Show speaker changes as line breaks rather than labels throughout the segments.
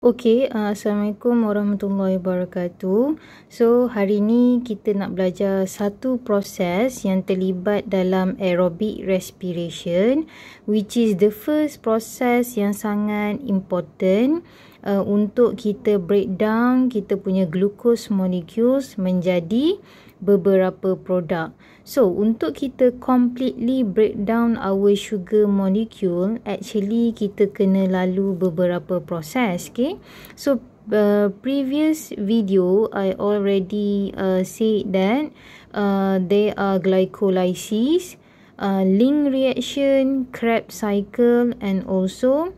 Okey, uh, Assalamualaikum warahmatullahi wabarakatuh. So, hari ni kita nak belajar satu proses yang terlibat dalam aerobic respiration which is the first process yang sangat important uh, untuk kita breakdown kita punya glucose molecules menjadi beberapa produk. So, untuk kita completely break down our sugar molecule, actually kita kena lalu beberapa proses, okay? So, uh, previous video I already uh, said that uh, there are glycolysis, uh, link reaction, Krebs cycle and also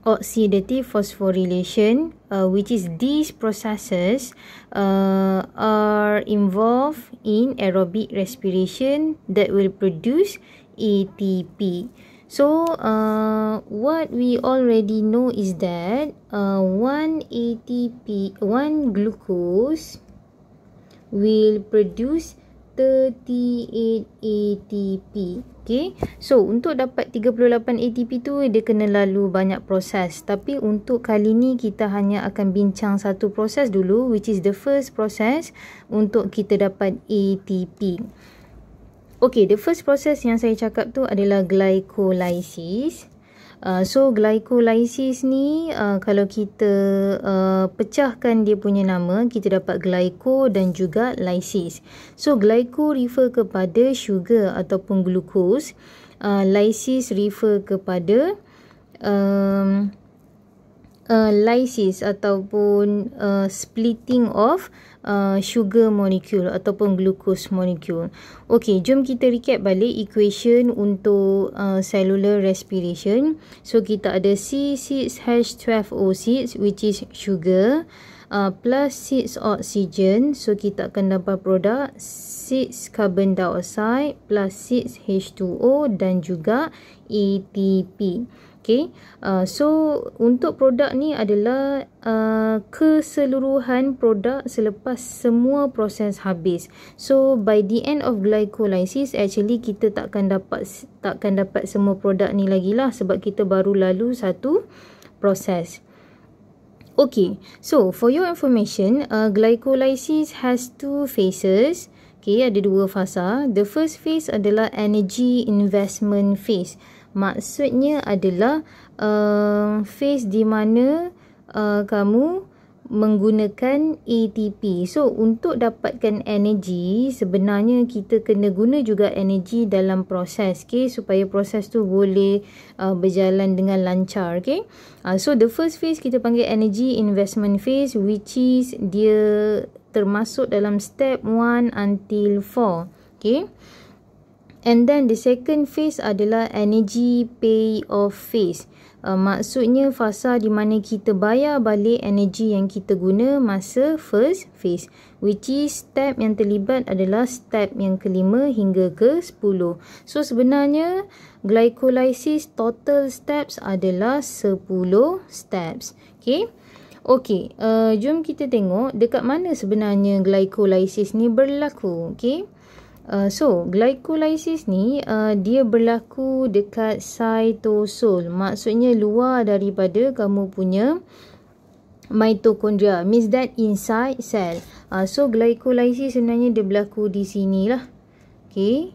oxidative phosphorylation uh, which is these processes uh, are involved in aerobic respiration that will produce ATP. So uh, what we already know is that uh, one ATP, one glucose will produce 38 ATP. okey so untuk dapat 38 ATP tu dia kena lalu banyak proses tapi untuk kali ni kita hanya akan bincang satu proses dulu which is the first process untuk kita dapat ATP Okay, the first process yang saya cakap tu adalah glycolysis Uh, so glycolysis ni uh, kalau kita uh, pecahkan dia punya nama kita dapat glyco dan juga lysis. So glyco refer kepada sugar ataupun glukos. Uh, lysis refer kepada um, uh, lysis ataupun uh, splitting of uh, Uh, sugar molecule ataupun glucose molecule. Okey, jom kita recap balik equation untuk uh, cellular respiration. So kita ada C6H12O6 which is sugar uh, plus 6 oxygen. So kita akan dapat produk 6 carbon dioxide plus 6 H2O dan juga ATP. E Okay. Uh, so untuk produk ni adalah uh, keseluruhan produk selepas semua proses habis. So by the end of glycolysis actually kita takkan dapat takkan dapat semua produk ni lagi lah sebab kita baru lalu satu proses. Okay, so for your information, uh, glycolysis has two phases. Okay, ada dua fasa. The first phase adalah energy investment phase maksudnya adalah uh, phase di mana uh, kamu menggunakan ATP. So untuk dapatkan energi sebenarnya kita kena guna juga energi dalam proses okay? supaya proses tu boleh uh, berjalan dengan lancar. Okay? Uh, so the first phase kita panggil energy investment phase which is dia termasuk dalam step 1 until 4. Okay? And then the second phase adalah energy pay off phase. Uh, maksudnya fasa di mana kita bayar balik energy yang kita guna masa first phase which is step yang terlibat adalah step yang kelima hingga ke sepuluh so sebenarnya glycolysis total steps adalah sepuluh steps okay Okay. uh, jom kita tengok dekat mana sebenarnya glycolysis ni berlaku. Okay? Uh, so, glycolysis ni uh, dia berlaku dekat cytosol. Maksudnya luar daripada kamu punya mitokondria, Means that inside cell. Uh, so, glycolysis sebenarnya dia berlaku di sini lah. Okay.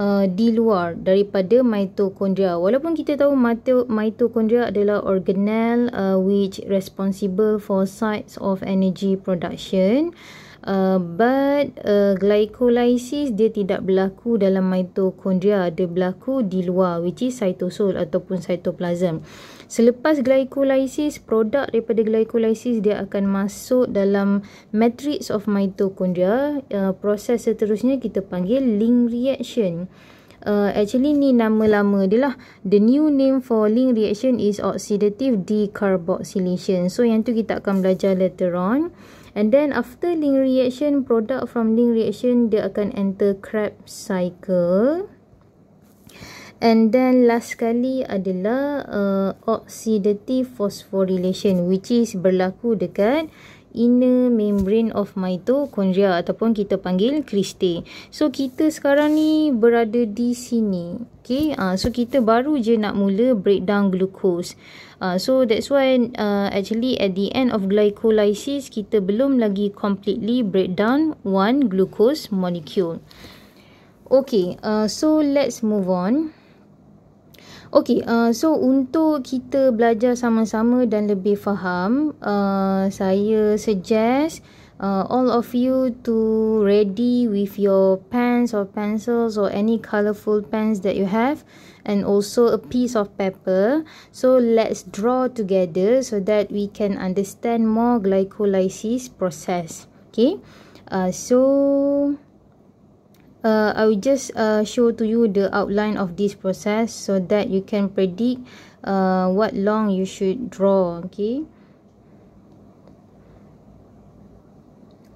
Uh, di luar daripada mitokondria. Walaupun kita tahu mito mitokondria adalah organelle uh, which responsible for sites of energy production. Okay. Uh, but uh, glycolysis dia tidak berlaku dalam mitokondria, dia berlaku di luar which is cytosol ataupun cytoplasm selepas glycolysis produk daripada glycolysis dia akan masuk dalam matrix of mitokondria. uh, proses seterusnya kita panggil link reaction Uh, actually ni nama lama dia lah The new name for link reaction is oxidative decarboxylation So yang tu kita akan belajar later on uh, And then after link reaction, product from link reaction, dia akan enter Krebs cycle. And then last kali adalah uh, oxidative phosphorylation which is berlaku dekat inner membrane of mitochondria ataupun kita panggil kriste. So kita sekarang ni berada di sini. Okay, uh, so kita baru je nak mula breakdown glucose. Uh, so that's why uh, actually at the end of glycolysis kita belum lagi completely breakdown one glucose molecule. Okay, uh, so let's move on. Okay, uh, so untuk kita belajar sama-sama dan lebih faham, uh, saya suggest uh, all of you to ready with your pens or pencils or any colourful pens that you have and also a piece of paper. So let's draw together so that we can understand more glycolysis process. Okay? Uh, so uh, I will just uh, show to you the outline of this process so that you can predict uh, what long you should draw okay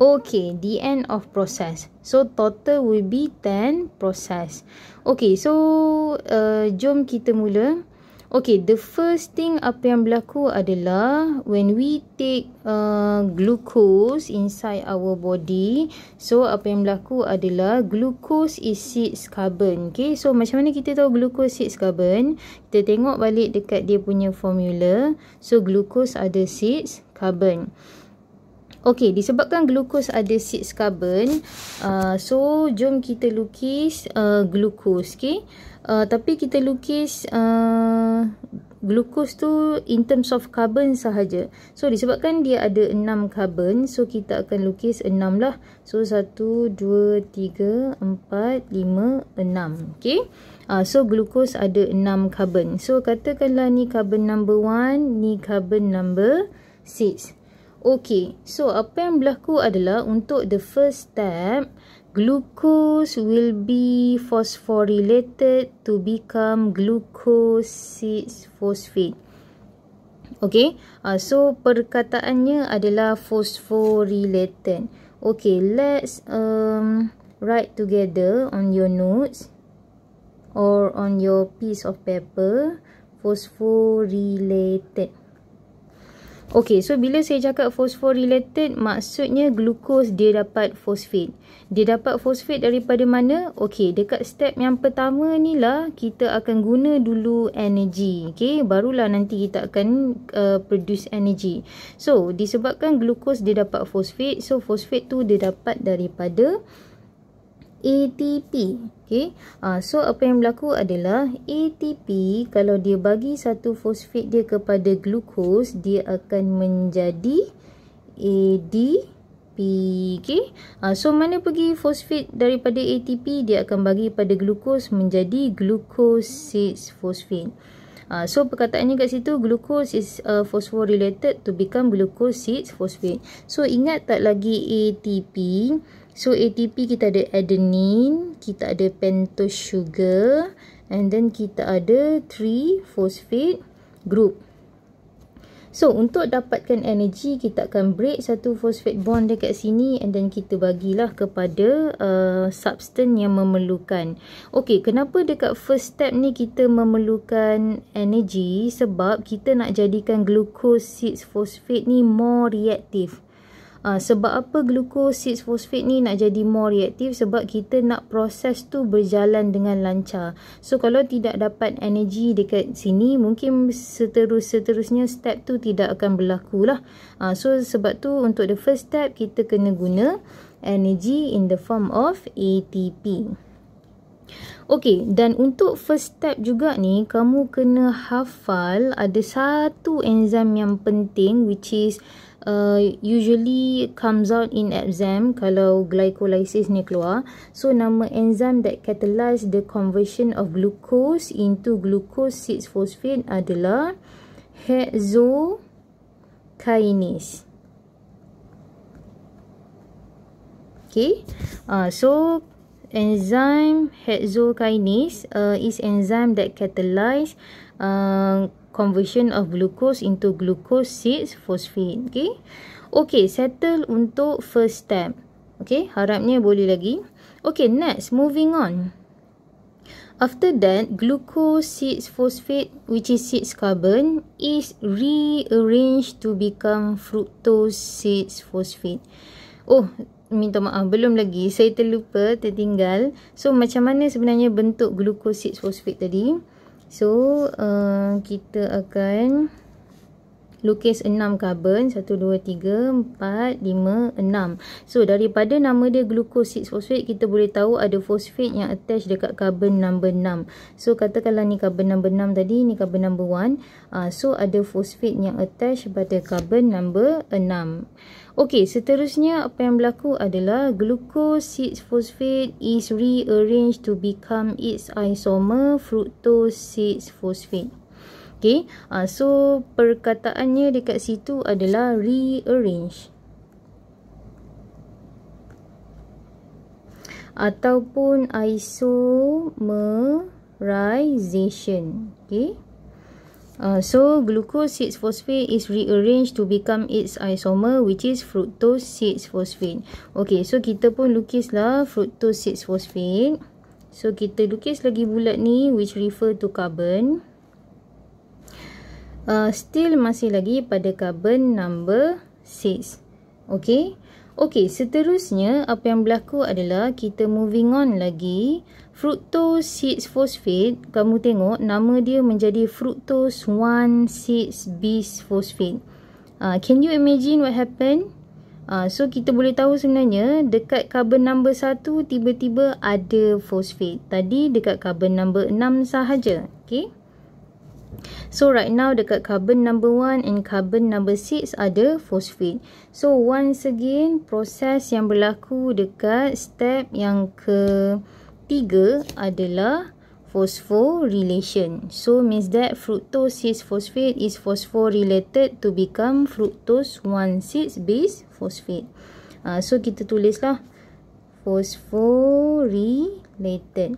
okay the end of process so total will be 10 process okay so uh, jom kita mula Okay, the first thing apa yang berlaku adalah when we take uh, glucose inside our body. So, apa yang berlaku adalah glucose is 6 carbon. Okay, so macam mana kita tahu glucose 6 carbon? Kita tengok balik dekat dia punya formula. So, glucose ada six carbon. Okey, disebabkan glukos ada 6 carbon, uh, so jom kita lukis uh, glukos, okey. Uh, tapi kita lukis uh, glukos tu in terms of carbon sahaja. So disebabkan dia ada 6 carbon, so kita akan lukis 6 lah. So 1 2 3 4 5 6, okey. Uh, so glukos ada 6 carbon. So katakanlah ni carbon number 1, ni carbon number 6. Okay, so apa yang berlaku adalah untuk the first step, glucose will be phosphorylated to become glucose 6-phosphate. Okay, uh, so perkataannya adalah phosphorylated. Okay, let's um, write together on your notes or on your piece of paper, phosphorylated. Okay, so bila saya cakap phosphorylated, maksudnya glukos dia dapat fosfat. Dia dapat fosfat daripada mana? Okay, dekat step yang pertama ni lah, kita akan guna dulu energy. Okay, barulah nanti kita akan uh, produce energy. So, disebabkan glukos dia dapat fosfat, so fosfat tu dia dapat daripada... ATP. Okay. Uh, so apa yang berlaku adalah ATP kalau dia bagi satu fosfat dia kepada glukos dia akan menjadi ADP. Okay. Uh, so mana pergi fosfat daripada ATP dia akan bagi pada glukos menjadi glucose 6 fosfat. Uh, so perkataannya kat situ glucose is uh, phosphor related to become glucose 6 fosfat. So ingat tak lagi ATP? So ATP kita ada adenine, kita ada pentose sugar and then kita ada 3 phosphate group. So untuk dapatkan energy kita akan break satu phosphate bond dekat sini and then kita bagilah kepada uh, substan yang memerlukan. Okay kenapa dekat first step ni kita memerlukan energy sebab kita nak jadikan glucose 6 phosphate ni more reactive uh, sebab apa glucosid fosfat ni nak jadi more reaktif sebab kita nak proses tu berjalan dengan lancar so kalau tidak dapat energy dekat sini mungkin seterus seterusnya step tu tidak akan berlaku lah uh, so sebab tu untuk the first step kita kena guna energy in the form of ATP Okey, dan untuk first step juga ni, kamu kena hafal ada satu enzim yang penting which is uh, usually comes out in exam kalau glycolysis ni keluar. So, nama enzim that catalyze the conversion of glucose into glucose 6-phosphate adalah hexokinase. Okay, uh, so enzyme hexokinase uh, is enzyme that catalyzes uh, conversion of glucose into glucose 6 phosphate okay okay settle untuk first step okay harapnya boleh lagi okay next moving on After that, glucose 6 phosphate which is 6 carbon is rearranged to become fructose 6 phosphate. Oh, minta maaf belum lagi saya terlupa tertinggal so macam mana sebenarnya bentuk glukosid fosfat tadi so uh, kita akan lukis 6 karbon 1 2 3 4 5 6 so daripada nama dia glukosid fosfat kita boleh tahu ada fosfat yang attach dekat karbon number 6 so katakanlah ni karbon number 6 tadi ni karbon number 1 uh, ah, so ada fosfat yang attach pada karbon number 6 Okey, seterusnya apa yang berlaku adalah glucose 6 phosphate is rearranged to become its isomer fructose 6 phosphate. Okey, uh, so perkataannya dekat situ adalah rearrange ataupun isomerization. Okey. Uh, so, glucose 6-phosphate is rearranged to become its isomer which is fructose 6-phosphate. Okay, so kita pun lukislah fructose 6-phosphate. So, kita lukis lagi bulat ni which refer to carbon. Uh, still masih lagi pada carbon number 6. Okay. Okey, seterusnya apa yang berlaku adalah kita moving on lagi. Fructose 6 phosphate, kamu tengok nama dia menjadi fructose 1 bis phosphate. Uh, ah, can you imagine what happened? Uh, ah, so kita boleh tahu sebenarnya dekat carbon number 1 tiba-tiba ada phosphate. Tadi dekat carbon number 6 sahaja. okay? So right now dekat carbon number 1 and carbon number 6 ada phosphate. So once again proses yang berlaku dekat step yang ketiga adalah phosphorylation. So means that fructose 6 phosphate is phosphorylated to become fructose 1 6 base phosphate. Uh, so kita tulislah phosphorylated.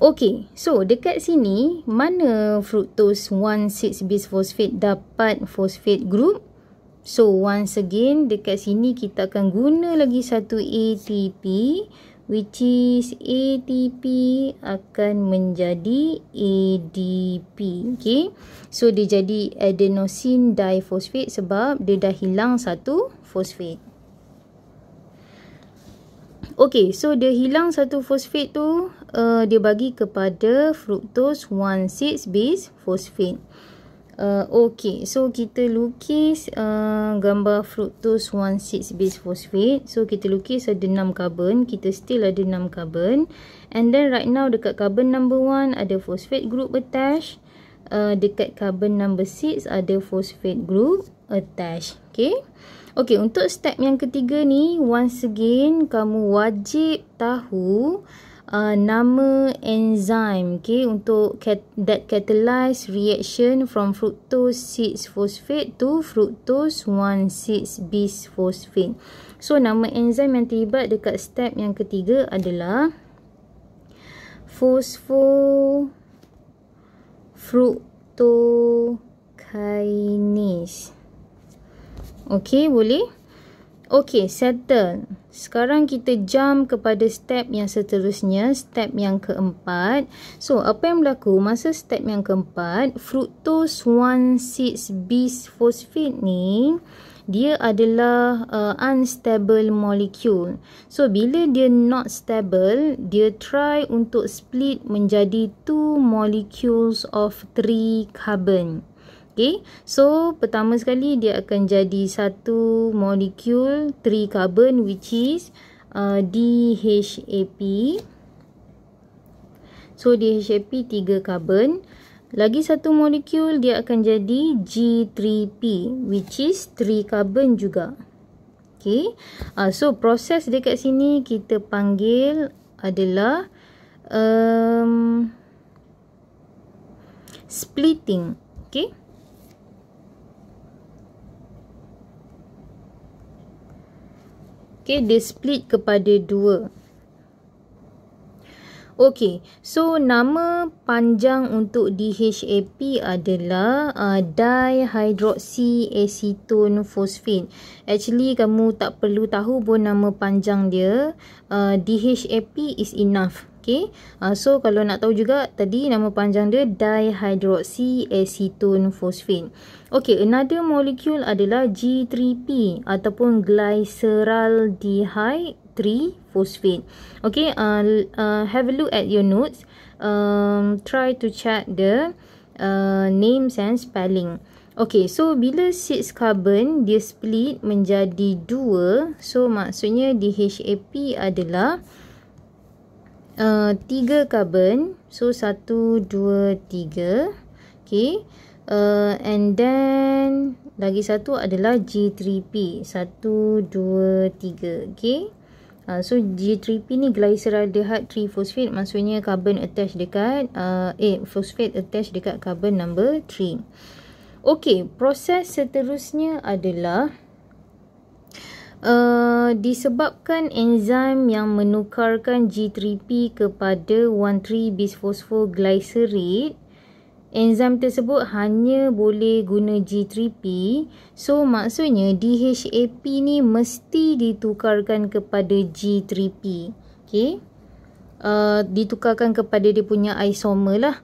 Okay, so dekat sini mana fructose 1,6 bisphosphate dapat phosphate group? So once again dekat sini kita akan guna lagi satu ATP which is ATP akan menjadi ADP. Okay, So dia jadi adenosine diphosphate sebab dia dah hilang satu phosphate. Okay, so dia hilang satu fosfate tu, uh, dia bagi kepada fructose 1,6 base fosfate. Uh, okay, so kita lukis uh, gambar fructose 1,6 base fosfate. So, kita lukis ada enam karbon, kita still ada enam karbon. And then right now dekat karbon number one ada fosfate group attached. Uh, dekat karbon number six ada fosfate group attached. Okay. Okey, untuk step yang ketiga ni, once again kamu wajib tahu uh, nama enzim okey, untuk cat- that catalyze reaction from fructose 6 phosphate to fructose 1,6 bisphosphate. So nama enzim yang terlibat dekat step yang ketiga adalah fosfo fructokinase. Okey, boleh? Okey, settle. Sekarang kita jump kepada step yang seterusnya, step yang keempat. So, apa yang berlaku masa step yang keempat, fructose 1,6 bisphosphate ni dia adalah uh, unstable molecule. So, bila dia not stable, dia try untuk split menjadi two molecules of three carbon. Okay. So, pertama sekali dia akan jadi satu molekul 3 carbon which is uh, DHAP. So, DHAP 3 carbon. Lagi satu molekul dia akan jadi G3P which is 3 carbon juga. Okay. Uh, so, proses dekat sini kita panggil adalah um, splitting. Okay. okay dia split kepada dua okay so nama panjang untuk DHAP adalah uh, dihydroxyacetone phosphate actually kamu tak perlu tahu pun nama panjang dia uh, DHAP is enough Okay. Uh, ah, so kalau nak tahu juga tadi nama panjang dia dihydroxyacetone phosphine. Okay, another molecule adalah G3P ataupun glyceraldehyde 3 phosphine. Okay, uh, ah, uh, ah, have a look at your notes. Um, try to check the uh, names and spelling. Okay, so bila 6 carbon dia split menjadi 2, so maksudnya DHAP adalah Eh, tiga karbon, so satu dua tiga okay. uh, and then lagi satu adalah G3P satu dua tiga okay. uh, so G3P ni glyceraldehyde 3 maksudnya carbon attached dekat uh, eh phosphate attached dekat carbon number three. Okay, proses seterusnya adalah Uh, disebabkan enzim yang menukarkan G3P kepada 1,3 bisphosphoglycerate enzim tersebut hanya boleh guna G3P so maksudnya DHAP ni mesti ditukarkan kepada G3P okay? Uh, ditukarkan kepada dia punya isomer lah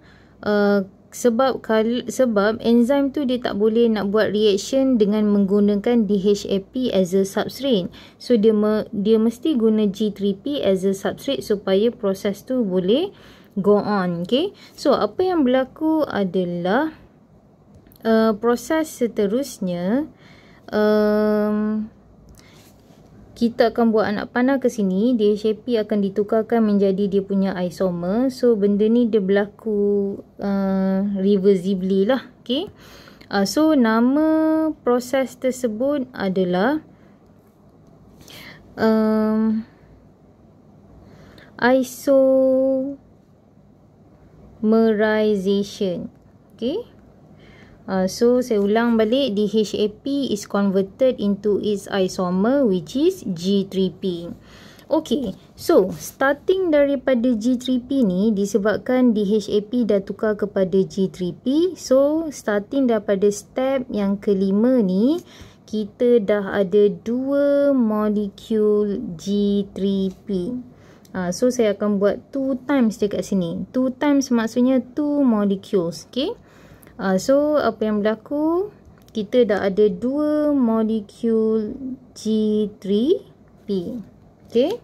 uh, sebab kal- sebab enzim tu dia tak boleh nak buat reaction dengan menggunakan DHAP as a substrate. So dia me- dia mesti guna G3P as a substrate supaya proses tu boleh go on, okay? So apa yang berlaku adalah uh, proses seterusnya um, kita akan buat anak panah ke sini dia shapey akan ditukarkan menjadi dia punya isomer so benda ni dia berlaku uh, reversibly lah okay. uh, so nama proses tersebut adalah um, isomerization okay. Uh, so saya ulang balik DHAP is converted into its isomer which is G3P. Okay, so starting daripada G3P ni disebabkan DHAP dah tukar kepada G3P. So starting daripada step yang kelima ni kita dah ada dua molekul G3P. Uh, ah, so saya akan buat two times dekat sini. Two times maksudnya two molecules. Okay uh, so apa yang berlaku kita dah ada dua molekul G3P okay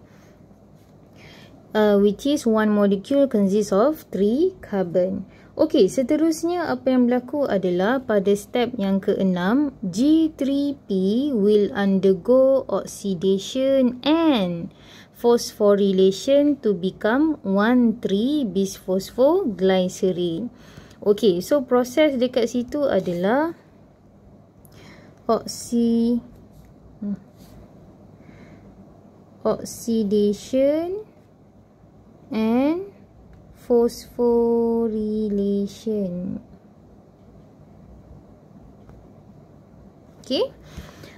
uh, which is one molecule consists of three carbon Okay, seterusnya apa yang berlaku adalah pada step yang keenam, G3P will undergo oxidation and phosphorylation to become 1,3-bisphosphoglycerin. Okey, so proses dekat situ adalah oksi hmm, oxidation and phosphorylation. Okey.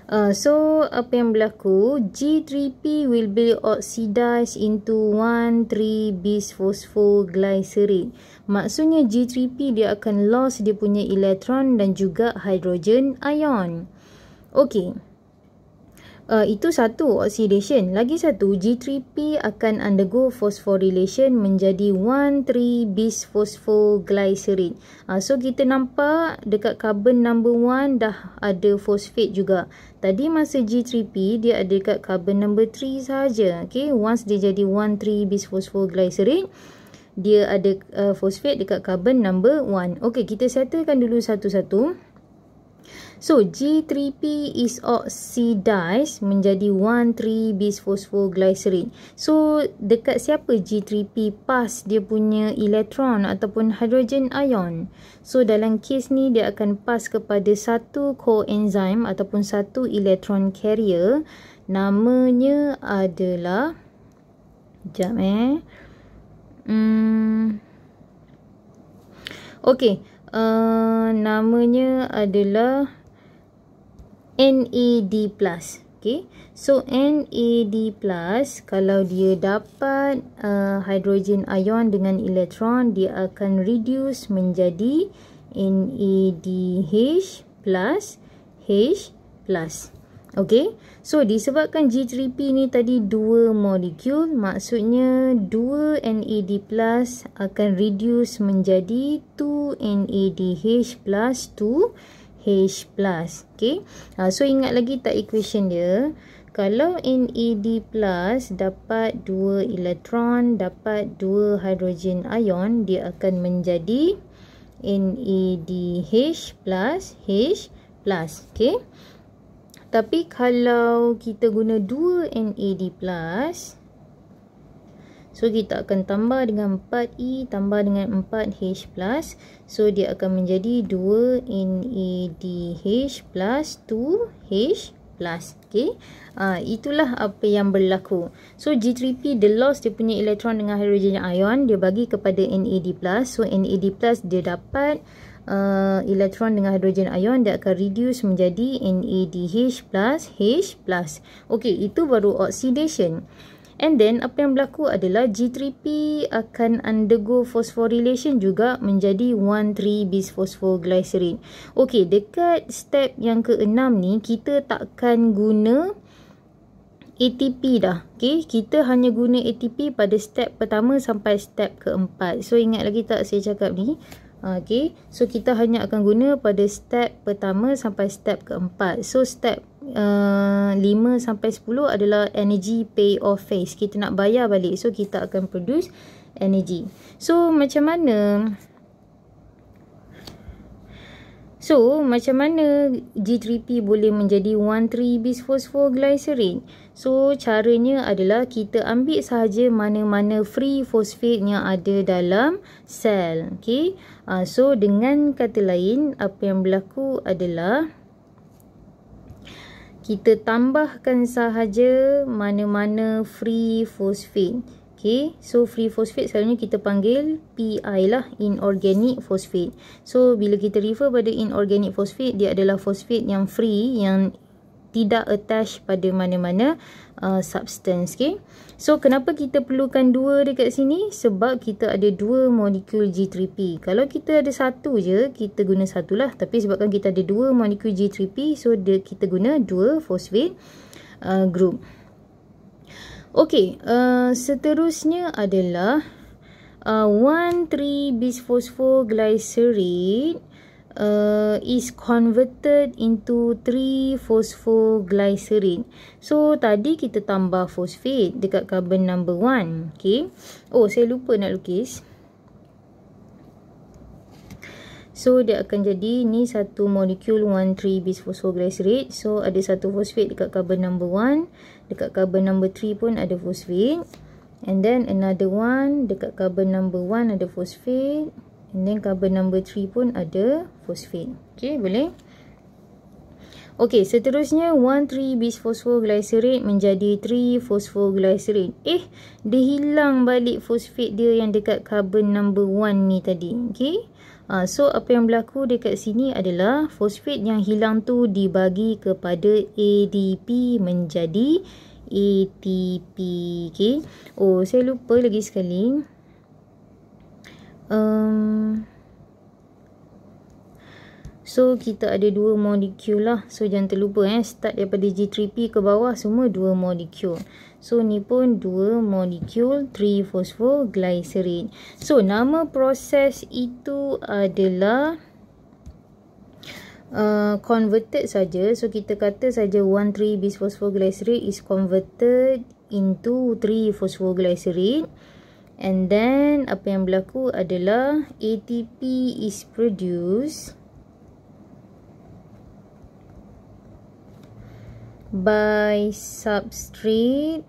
Uh, so apa yang berlaku G3P will be oxidized into 1,3-bisphosphoglycerate maksudnya G3P dia akan lost dia punya elektron dan juga hidrogen ion. Okey. Uh, itu satu oxidation. Lagi satu G3P akan undergo phosphorylation menjadi 1,3 bisphosphoglycerin. Uh, so kita nampak dekat carbon number 1 dah ada phosphate juga. Tadi masa G3P dia ada dekat carbon number 3 saja. Okay, once dia jadi 1,3 bisphosphoglycerin dia ada uh, fosfat dekat carbon number 1. Okey, kita settlekan dulu satu-satu. So, G3P is oxidized menjadi 1,3-bisphosphoglycerin. So, dekat siapa G3P pass dia punya elektron ataupun hydrogen ion? So, dalam kes ni dia akan pass kepada satu coenzyme ataupun satu elektron carrier. Namanya adalah... Sekejap eh... Hmm. Okey. Uh, namanya adalah NAD+. Okay. So, NAD+, kalau dia dapat uh, hidrogen ion dengan elektron, dia akan reduce menjadi NADH+, H+. Okay. Okay, so disebabkan G3P ni tadi dua molekul, maksudnya dua NAD plus akan reduce menjadi 2 NADH plus 2 H plus. Okay, ah, so ingat lagi tak equation dia? Kalau NAD plus dapat dua elektron, dapat dua hidrogen ion, dia akan menjadi NADH plus H plus. Okay, tapi kalau kita guna 2NAD+, so kita akan tambah dengan 4E tambah dengan 4H+, so dia akan menjadi 2NADH plus 2H+. Okay. Uh, itulah apa yang berlaku. So G3P, the lost dia punya elektron dengan hydrogen ion, dia bagi kepada NAD+. So NAD+, dia dapat uh, eh, elektron dengan hidrogen ion dia akan reduce menjadi NADH plus H plus. Okey, itu baru oxidation. And then apa yang berlaku adalah G3P akan undergo phosphorylation juga menjadi 1,3 bisphosphoglycerin. Okey, dekat step yang keenam ni kita takkan guna ATP dah. Okey, kita hanya guna ATP pada step pertama sampai step keempat. So ingat lagi tak saya cakap ni? Ah, okay, so kita hanya akan guna pada step pertama sampai step keempat. So step ah, lima uh, sampai sepuluh adalah energy pay off phase. Kita nak bayar balik. So kita akan produce energy. So macam mana? So macam mana G3P boleh menjadi 1,3-bisphosphoglycerin? Okay. So caranya adalah kita ambil sahaja mana-mana free phosphate yang ada dalam sel. Okay. Uh, ah, so dengan kata lain apa yang berlaku adalah kita tambahkan sahaja mana-mana free phosphate. Okay. So free phosphate selalunya kita panggil PI lah inorganic phosphate. So bila kita refer pada inorganic phosphate dia adalah phosphate yang free yang tidak attach pada mana-mana uh, substance okay. so kenapa kita perlukan dua dekat sini sebab kita ada dua molekul G3P kalau kita ada satu je kita guna satulah tapi sebabkan kita ada dua molekul G3P so dia, kita guna dua phosphate uh, group Okey, uh, seterusnya adalah 1,3-bisphosphoglycerate uh, uh, is converted into 3-phosphoglycerin. So, tadi kita tambah phosphate dekat carbon number 1. Okay. Oh, saya lupa nak lukis. So, dia akan jadi ni satu molekul 1,3-bisphosphoglycerate. So, ada satu fosfate dekat carbon number 1. Dekat carbon number 3 pun ada fosfate. And then another one dekat carbon number 1 ada fosfate. And then carbon number 3 pun ada fosfin. Okay, boleh? Okay, seterusnya 1,3-bisphosphoglycerate menjadi 3-phosphoglycerate. Eh, dia hilang balik fosfit dia yang dekat carbon number 1 ni tadi. Okay? Uh, so, apa yang berlaku dekat sini adalah fosfit yang hilang tu dibagi kepada ADP menjadi ATP. Okay? Oh, saya lupa lagi sekali um, so kita ada dua molekul lah so jangan terlupa eh start daripada G3P ke bawah semua dua molekul so ni pun dua molekul 3 phosphoglycerin so nama proses itu adalah Uh, converted saja, so kita kata saja 1,3-bisphosphoglycerate is converted into 3-phosphoglycerate And then apa yang berlaku adalah ATP is produced by substrate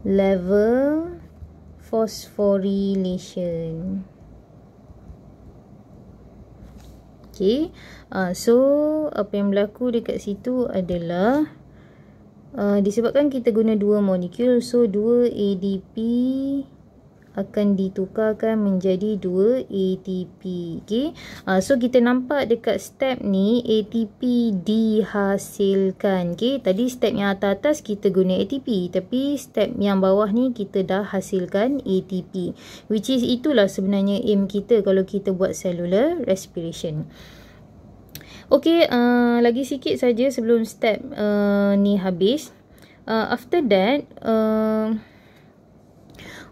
level phosphorylation. Okay, uh, so apa yang berlaku dekat situ adalah Uh, disebabkan kita guna dua molekul so dua ADP akan ditukarkan menjadi dua ATP okay? uh, so kita nampak dekat step ni ATP dihasilkan okay? tadi step yang atas-atas kita guna ATP tapi step yang bawah ni kita dah hasilkan ATP which is itulah sebenarnya aim kita kalau kita buat cellular respiration Okey, uh, lagi sikit saja sebelum step uh, ni habis. Uh, after that, uh,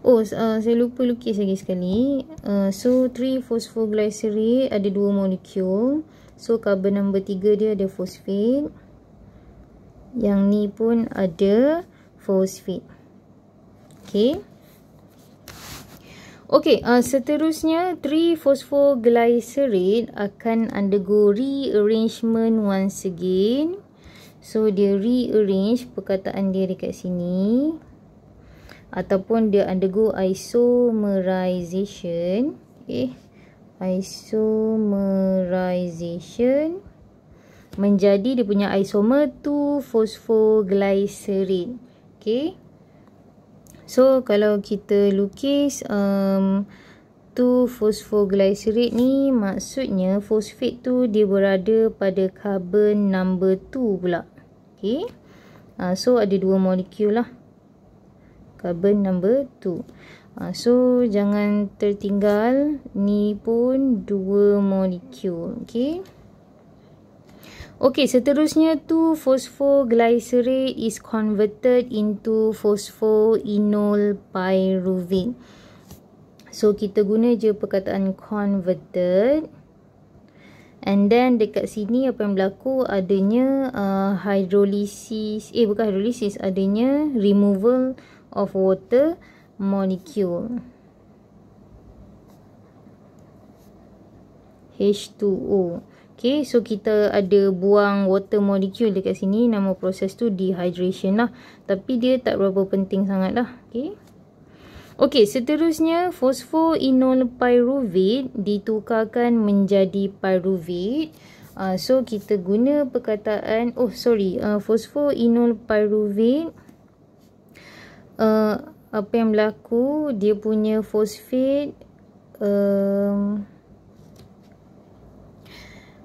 oh uh, saya lupa lukis lagi sekali. Uh, so, 3 phosphoglycerin ada 2 molekul. So, carbon number 3 dia ada fosfit. Yang ni pun ada fosfit. Okay. Okey, uh, seterusnya triphosphoglycerate akan undergo rearrangement once again. So dia rearrange perkataan dia dekat sini ataupun dia undergo isomerization. Eh, okay. isomerization menjadi dia punya isomer 2 phosphoglycerate. Okey. So kalau kita lukis um, tu fosfoglycerid ni maksudnya fosfate tu dia berada pada carbon number 2 pula. Okay. Uh, so ada dua molekul lah. Carbon number 2. Ah, so jangan tertinggal ni pun dua molekul. Okay. Okey, seterusnya tu phosphoglycerate is converted into phosphoenolpyruvate. So kita guna je perkataan converted. And then dekat sini apa yang berlaku adanya uh, hydrolysis, eh bukan hydrolysis, adanya removal of water molecule. H2O. Okay, so kita ada buang water molecule dekat sini. Nama proses tu dehydration lah. Tapi dia tak berapa penting sangat lah. Okay. Okay, seterusnya fosfoinolpyruvate ditukarkan menjadi pyruvate. Uh, so, kita guna perkataan, oh sorry, uh, fosfoinolpyruvate. Uh, apa yang berlaku, dia punya fosfate... Uh, um,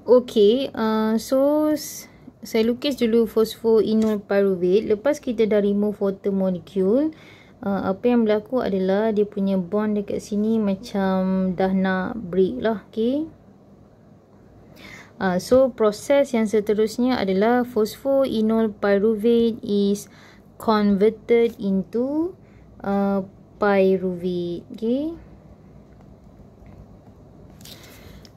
Okay, uh, so saya lukis dulu fosfoinolpyruvate. Lepas kita dah remove water molecule, uh, apa yang berlaku adalah dia punya bond dekat sini macam dah nak break lah. Okay. Uh, so, proses yang seterusnya adalah fosfoinolpyruvate is converted into uh, pyruvate. Okay.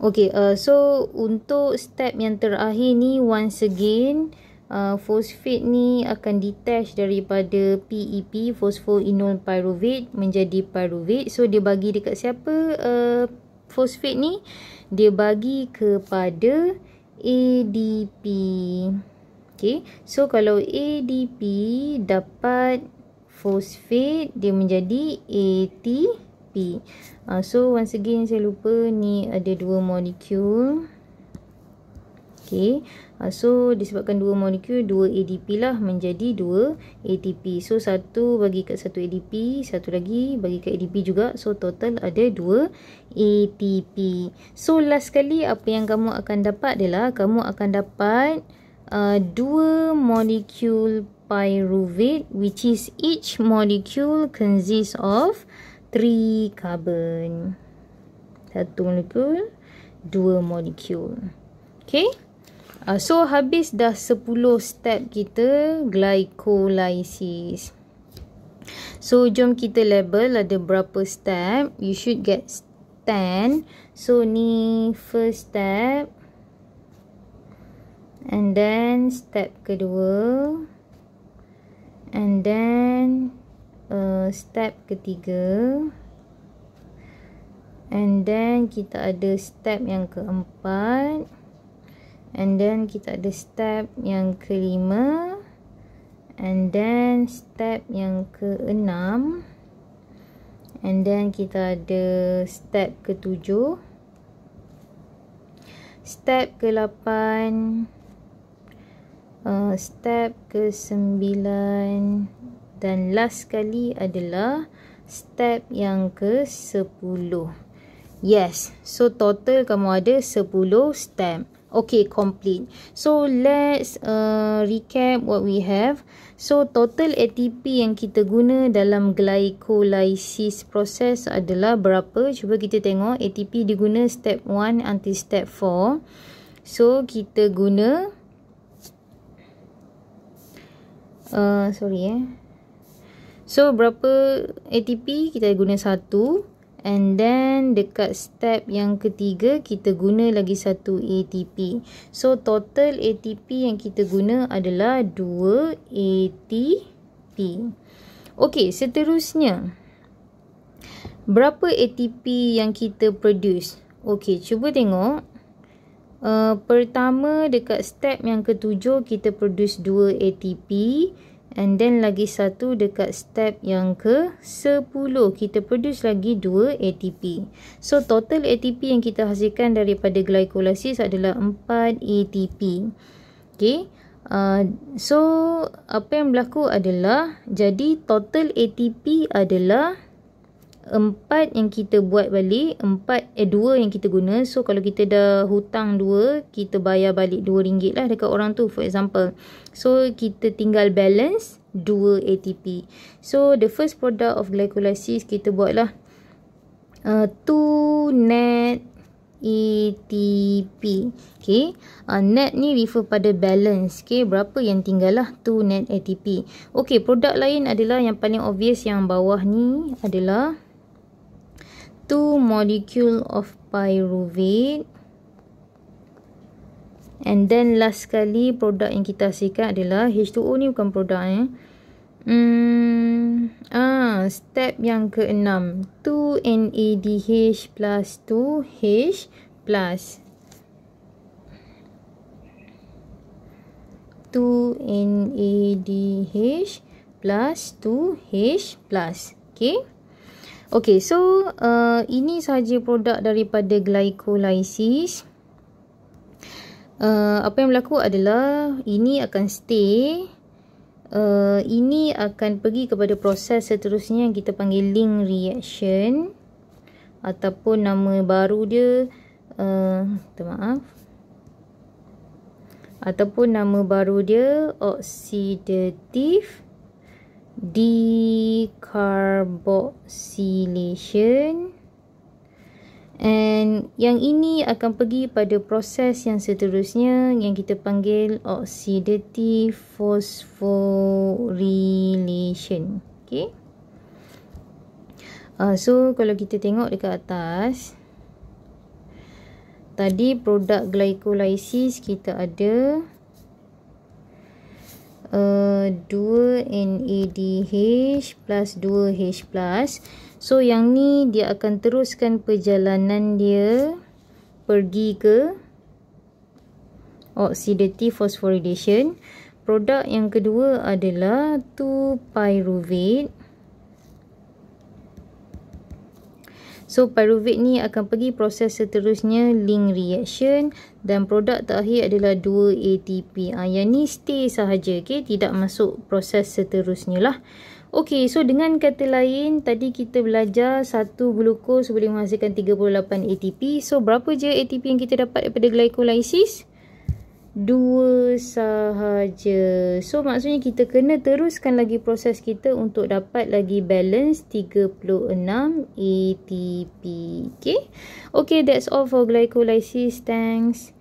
Okay, uh, so untuk step yang terakhir ni once again uh, Phosphate ni akan detach daripada PEP e Phosphoenol pyruvate menjadi pyruvate So dia bagi dekat siapa uh, phosphate ni? Dia bagi kepada ADP Okay, so kalau ADP dapat phosphate dia menjadi ATP uh, so once again saya lupa ni ada dua molekul okay? uh, so disebabkan dua molekul dua ADP lah menjadi dua ATP so satu bagi kat satu ADP satu lagi bagi kat ADP juga so total ada dua ATP so last sekali apa yang kamu akan dapat adalah kamu akan dapat uh, dua molekul pyruvate which is each molecule consists of 3 karbon Satu molekul, dua molekul. Okay. Uh, ah, so, habis dah 10 step kita glycolysis. So, jom kita label ada berapa step. You should get 10. So, ni first step. And then, step kedua. And then, uh, step ketiga and then kita ada step yang keempat and then kita ada step yang kelima and then step yang keenam and then kita ada step ketujuh step ke-8 uh, eh, step ke-9 dan last sekali adalah step yang ke sepuluh. yes so total kamu ada sepuluh step Okay, complete. So, let's uh, recap what we have. So, total ATP yang kita guna dalam glycolysis proses adalah berapa? Cuba kita tengok. ATP diguna step 1 until step 4. So, kita guna... Uh, sorry eh. So berapa ATP kita guna satu and then dekat step yang ketiga kita guna lagi satu ATP. So total ATP yang kita guna adalah dua ATP. Okey, seterusnya berapa ATP yang kita produce? Okey, cuba tengok. Uh, pertama dekat step yang ketujuh kita produce 2 ATP. And then lagi satu dekat step yang ke 10 kita produce lagi 2 ATP. So total ATP yang kita hasilkan daripada glycolysis adalah 4 ATP. Okay. Uh, so apa yang berlaku adalah jadi total ATP adalah Empat yang kita buat balik empat eh dua yang kita guna so kalau kita dah hutang dua kita bayar balik dua ringgit lah dekat orang tu for example so kita tinggal balance dua ATP so the first product of glycolysis kita buat lah uh, 2 net ATP okay. uh, net ni refer pada balance okay. berapa yang tinggal lah 2 net ATP okay, produk lain adalah yang paling obvious yang bawah ni adalah 2 molecule of pyruvate and then last sekali produk yang kita hasilkan adalah H2O ni bukan produk eh Hmm, ah, step yang keenam 2 NADH plus 2 H plus 2 NADH plus 2 H plus okay Okay, so uh, ini sahaja produk daripada glycolysis. Uh, apa yang berlaku adalah ini akan stay. Uh, ini akan pergi kepada proses seterusnya yang kita panggil link reaction. Ataupun nama baru dia. Uh, maaf. Ataupun nama baru dia oxidative decarboxylation and yang ini akan pergi pada proses yang seterusnya yang kita panggil oxidative phosphorylation okay uh, so kalau kita tengok dekat atas tadi produk glycolysis kita ada uh, 2NADH plus 2H plus. So yang ni dia akan teruskan perjalanan dia pergi ke oxidative phosphorylation. Produk yang kedua adalah 2-pyruvate. So pyruvate ni akan pergi proses seterusnya link reaction dan produk terakhir adalah 2 ATP ha, ah, yang ni stay sahaja okay? tidak masuk proses seterusnya lah Okey, so dengan kata lain tadi kita belajar satu glukos boleh menghasilkan 38 ATP so berapa je ATP yang kita dapat daripada glycolysis dua sahaja. So maksudnya kita kena teruskan lagi proses kita untuk dapat lagi balance 36 ATP. Okay. Okay that's all for glycolysis. Thanks.